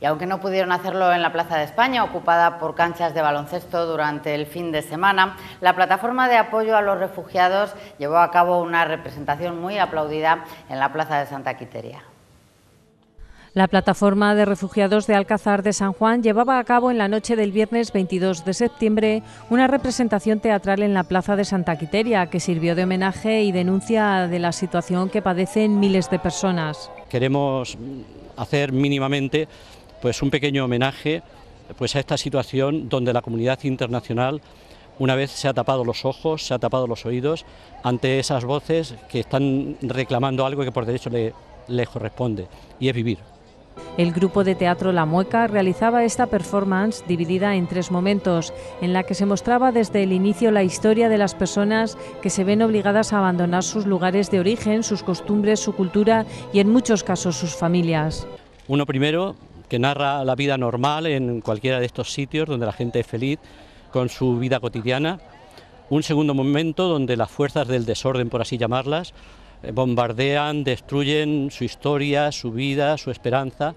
Y aunque no pudieron hacerlo en la Plaza de España, ocupada por canchas de baloncesto durante el fin de semana, la plataforma de apoyo a los refugiados llevó a cabo una representación muy aplaudida en la Plaza de Santa Quiteria. La plataforma de refugiados de Alcázar de San Juan llevaba a cabo en la noche del viernes 22 de septiembre una representación teatral en la plaza de Santa Quiteria que sirvió de homenaje y denuncia de la situación que padecen miles de personas. Queremos hacer mínimamente pues un pequeño homenaje pues a esta situación donde la comunidad internacional una vez se ha tapado los ojos, se ha tapado los oídos ante esas voces que están reclamando algo que por derecho le, les corresponde, y es vivir. El grupo de teatro La Mueca realizaba esta performance dividida en tres momentos, en la que se mostraba desde el inicio la historia de las personas que se ven obligadas a abandonar sus lugares de origen, sus costumbres, su cultura y en muchos casos sus familias. Uno primero, que narra la vida normal en cualquiera de estos sitios donde la gente es feliz con su vida cotidiana. Un segundo momento donde las fuerzas del desorden, por así llamarlas, eh, bombardean, destruyen su historia, su vida, su esperanza.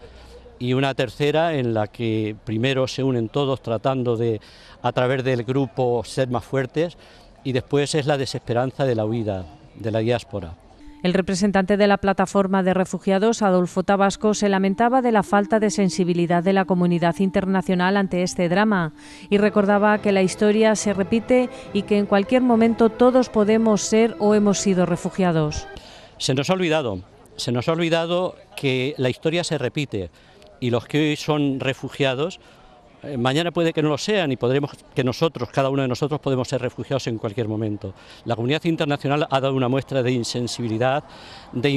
Y una tercera en la que primero se unen todos tratando de, a través del grupo, ser más fuertes y después es la desesperanza de la huida, de la diáspora. El representante de la plataforma de refugiados, Adolfo Tabasco, se lamentaba de la falta de sensibilidad de la comunidad internacional ante este drama y recordaba que la historia se repite y que en cualquier momento todos podemos ser o hemos sido refugiados. Se nos ha olvidado, se nos ha olvidado que la historia se repite y los que hoy son refugiados eh, mañana puede que no lo sean y podremos que nosotros, cada uno de nosotros, podemos ser refugiados en cualquier momento. La comunidad internacional ha dado una muestra de insensibilidad, de,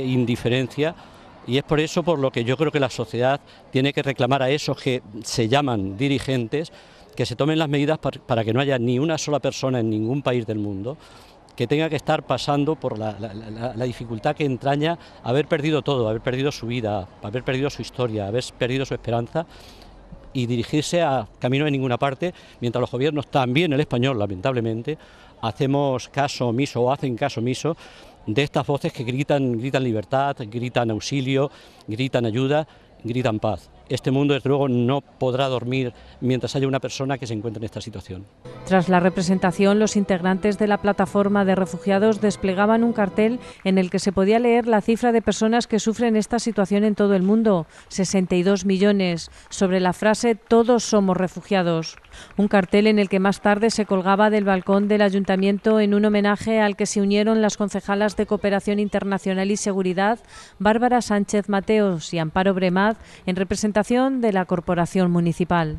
indiferencia y es por eso por lo que yo creo que la sociedad tiene que reclamar a esos que se llaman dirigentes que se tomen las medidas para que no haya ni una sola persona en ningún país del mundo que tenga que estar pasando por la, dificultad que entraña haber perdido todo, haber perdido su vida, haber perdido su historia, haber perdido su esperanza y dirigirse a camino de ninguna parte, mientras los gobiernos, también el español, lamentablemente, hacemos caso omiso o hacen caso omiso de estas voces que gritan, gritan libertad, gritan auxilio, gritan ayuda, gritan paz este mundo, desde luego, no podrá dormir mientras haya una persona que se encuentre en esta situación. Tras la representación, los integrantes de la plataforma de refugiados desplegaban un cartel en el que se podía leer la cifra de personas que sufren esta situación en todo el mundo, 62 millones, sobre la frase Todos somos refugiados. Un cartel en el que más tarde se colgaba del balcón del ayuntamiento en un homenaje al que se unieron las concejalas de Cooperación Internacional y Seguridad, Bárbara Sánchez Mateos y Amparo Bremad, en representación de la Corporación Municipal.